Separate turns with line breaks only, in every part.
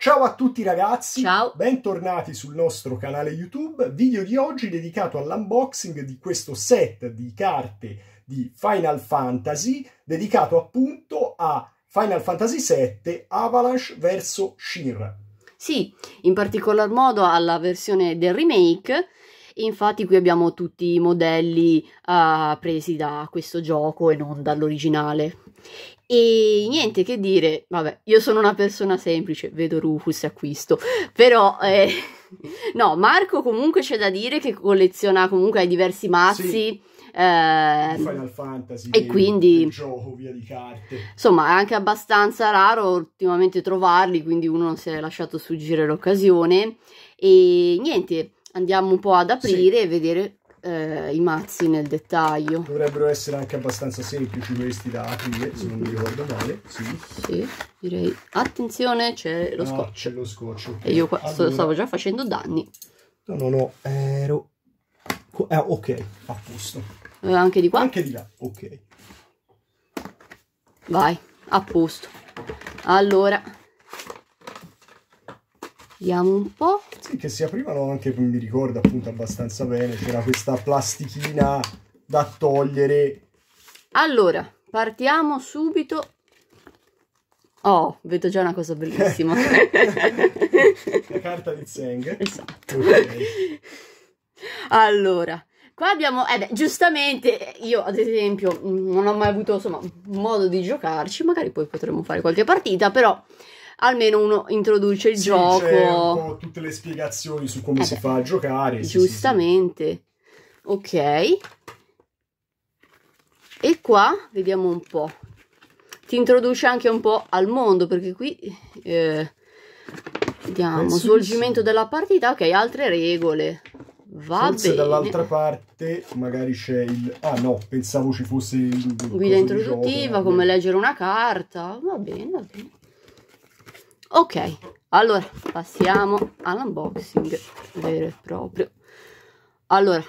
Ciao a tutti ragazzi, Ciao. bentornati sul nostro canale YouTube, video di oggi dedicato all'unboxing di questo set di carte di Final Fantasy, dedicato appunto a Final Fantasy VII Avalanche vs Shinra.
Sì, in particolar modo alla versione del remake, infatti qui abbiamo tutti i modelli uh, presi da questo gioco e non dall'originale. E niente che dire, vabbè, io sono una persona semplice, vedo Rufus acquisto, però eh, no, Marco comunque c'è da dire che colleziona comunque diversi mazzi. Sì. Ehm, Final
Fantasy e quindi gioco via di carte
insomma è anche abbastanza raro ultimamente trovarli quindi uno non si è lasciato sfuggire l'occasione e niente andiamo un po' ad aprire sì. e vedere eh, i mazzi nel dettaglio.
Dovrebbero essere anche abbastanza semplici questi da aprire, se non mi ricordo male. Sì,
sì direi. Attenzione, c'è lo ah, scotch.
C'è lo scotch. Okay. E io qua allora... stavo
già facendo danni.
No, no, no, ero... Eh, ok, a
posto. Eh, anche di qua? Anche di là, ok. Vai, a posto. Allora, Vediamo un po'.
Sì, che sia prima no, anche mi ricordo appunto abbastanza bene, c'era questa plastichina da togliere.
Allora, partiamo subito. Oh, vedo già una cosa bellissima.
La carta di Zeng. Esatto. Okay.
Allora, Qua abbiamo, eh beh, giustamente, io ad esempio non ho mai avuto, insomma, modo di giocarci, magari poi potremmo fare qualche partita, però almeno uno introduce il sì, gioco.
tutte le spiegazioni su come eh si beh. fa a giocare. Giustamente.
Sì, sì, ok. E qua vediamo un po'. Ti introduce anche un po' al mondo, perché qui... Eh, vediamo, Penso svolgimento della partita, ok, altre regole. Va Forse dall'altra
parte magari c'è il... Ah no, pensavo ci fosse il... Guida introduttiva, gioco, come
leggere una carta. Va bene, va bene. Ok, allora passiamo all'unboxing vero e proprio. Allora,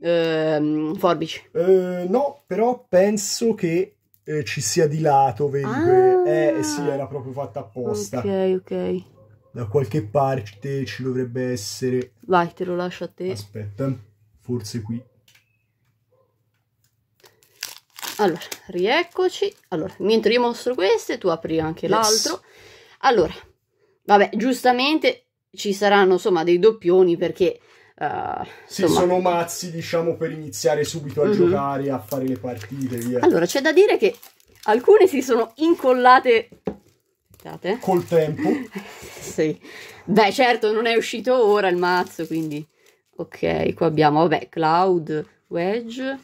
ehm,
forbici. Eh, no, però penso che eh, ci sia di lato, vedi? Ah, eh, eh sì, era proprio fatta apposta.
Ok, ok.
Da qualche parte ci dovrebbe essere...
Vai, te lo lascio a te.
Aspetta, forse qui.
Allora, rieccoci. Allora, mentre io mostro queste, tu apri anche yes. l'altro. Allora, vabbè, giustamente ci saranno insomma dei doppioni perché... Uh, sì, sono
mazzi, diciamo, per iniziare subito a mm -hmm. giocare, a fare le partite, via. Allora,
c'è da dire che alcune si sono incollate Pensate. Col tempo. sì. Beh, certo, non è uscito ora il mazzo, quindi... Ok, qua abbiamo, vabbè, Cloud, Wedge.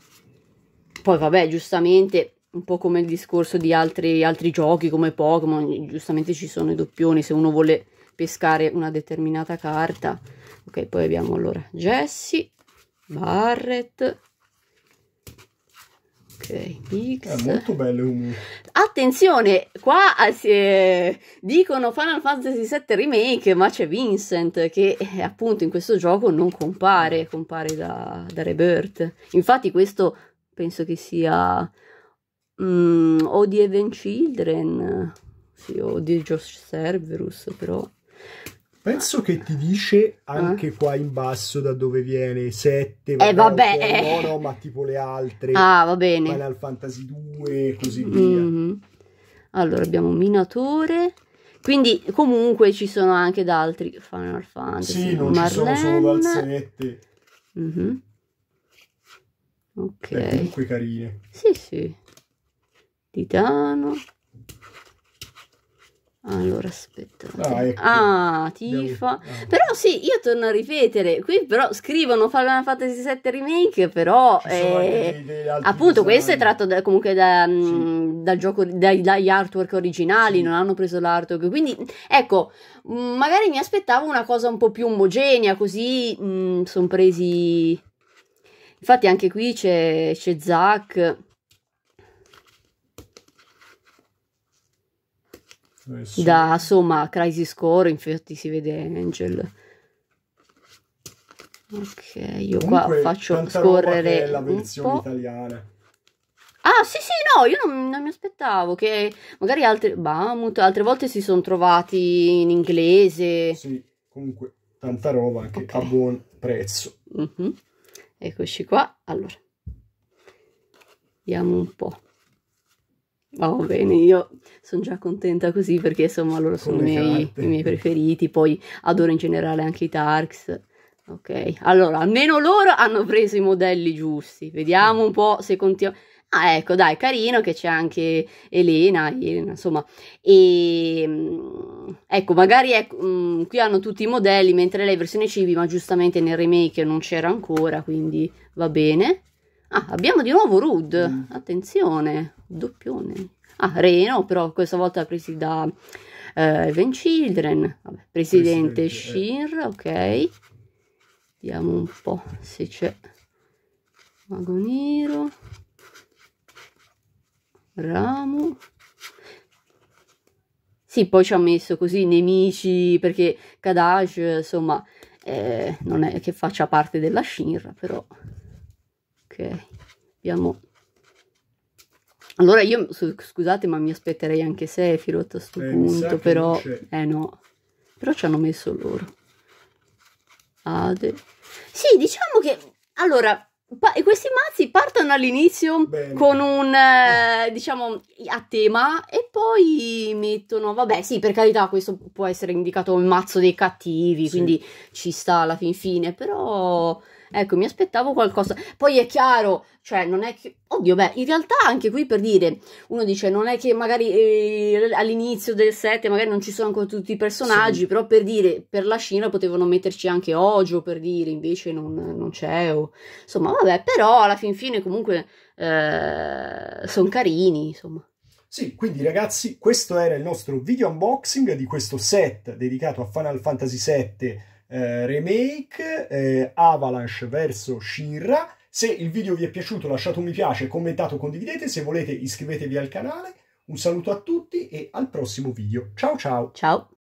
Poi, vabbè, giustamente, un po' come il discorso di altri, altri giochi come Pokémon, giustamente ci sono i doppioni, se uno vuole pescare una determinata carta. Ok, poi abbiamo allora Jesse, Barrett ok mix è molto bello comunque attenzione qua eh, eh, dicono Final Fantasy VII Remake ma c'è Vincent che eh, appunto in questo gioco non compare compare da, da Rebirth infatti questo penso che sia mm, o di Even Children sì, o di Josh Cerberus però Penso che ti
dice anche eh? qua in basso da dove viene 7, vabbè, eh, vabbè. Okay, no, no, ma tipo le altre. Ah, va bene. Final Fantasy 2 e così via.
Mm -hmm. Allora abbiamo Minatore. Quindi comunque ci sono anche da altri Final Fantasy. Sì, non Marlene. ci sono solo valzerette. Mm -hmm. Ok. Beh, comunque carine. Sì, sì. Titano. Allora, aspetta. Ah, ecco. ah Tifa. Devo... Ah. Però sì, io torno a ripetere. Qui però scrivono Final Fantasy VII Remake, però... Eh, appunto, design. questo è tratto da, comunque da, mm, sì. mh, dal gioco, dai, dagli artwork originali, sì. non hanno preso l'artwork. Quindi, ecco, mm, magari mi aspettavo una cosa un po' più omogenea, così mm, sono presi... Infatti anche qui c'è, c'è Zack Eh, sì. da insomma Crisis Core, infatti si vede Angel. Ok, io Comunque, qua faccio scorrere la versione
italiana.
Ah, sì, sì, no, io non, non mi aspettavo che magari altre, Bamut, altre volte si sono trovati in inglese. Sì, comunque
tanta roba anche okay. a buon prezzo.
Mm -hmm. Eccoci qua. Allora, vediamo un po'. Va oh, bene, io sono già contenta così perché insomma loro sono i miei, i miei, preferiti, poi adoro in generale anche i Tarks. Ok, allora almeno loro hanno preso i modelli giusti, vediamo un po' se continuiamo. Ah, ecco, dai, carino che c'è anche Elena, Elena, insomma. E ehm, ecco, magari è, ecco, mh, mm, qui hanno tutti i modelli, mentre lei versione cibi, ma giustamente nel remake non c'era ancora, quindi va bene. Ah, abbiamo di nuovo Rude, mm. attenzione doppione. Ah, Reno, però questa volta presi da eh, Van Children, Vabbè, presidente, presidente Shin, eh. ok. Vediamo un po' se c'è Mago Nero, Ramu. Sì, poi ci ha messo così nemici, perché Kadash, insomma, eh, non è che faccia parte della Shinra, però... Ok, abbiamo allora io, scusate, ma mi aspetterei anche Sefirot a questo eh, punto, però... Eh no, però ci hanno messo loro. Ade. Sì, diciamo che... Allora, e questi mazzi partono all'inizio Bene. con un eh, diciamo a tema e poi mettono vabbè sì per carità questo può essere indicato un mazzo dei cattivi sì. quindi ci sta alla fin fine però Ecco, mi aspettavo qualcosa. Poi è chiaro, cioè non è che... Oddio, beh, in realtà anche qui per dire, uno dice non è che magari eh, all'inizio del set magari non ci sono ancora tutti i personaggi, sì. però per dire, per la Cina potevano metterci anche Ojo, per dire, invece non, non c'è. O... Insomma, vabbè, però alla fin fine comunque eh, sono carini, insomma. Sì, quindi ragazzi,
questo era il nostro video unboxing di questo set dedicato a Final Fantasy VII eh, remake eh, Avalanche verso Shirra. Se il video vi è piaciuto lasciate un mi piace, commentate o condividete, se volete iscrivetevi al canale. Un saluto a tutti e al prossimo video. Ciao ciao! Ciao!